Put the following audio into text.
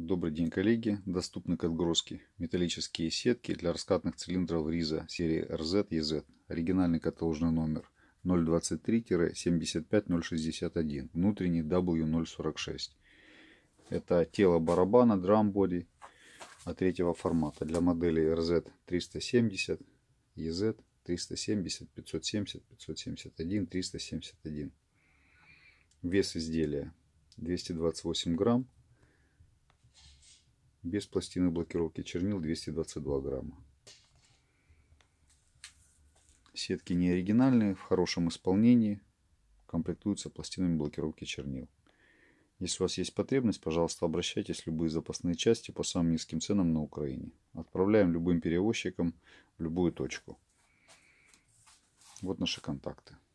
Добрый день, коллеги! Доступны к отгрузке металлические сетки для раскатных цилиндров РИЗа серии RZ-EZ. Оригинальный каталожный номер 023-75061, внутренний W046. Это тело барабана драмбоди от а третьего формата для моделей RZ-370, EZ, 370, 570, 571, 371. Вес изделия 228 грамм без пластины блокировки чернил 222 грамма. Сетки не оригинальные, в хорошем исполнении, комплектуются пластинами блокировки чернил. Если у вас есть потребность, пожалуйста, обращайтесь в любые запасные части по самым низким ценам на Украине. Отправляем любым перевозчикам в любую точку. Вот наши контакты.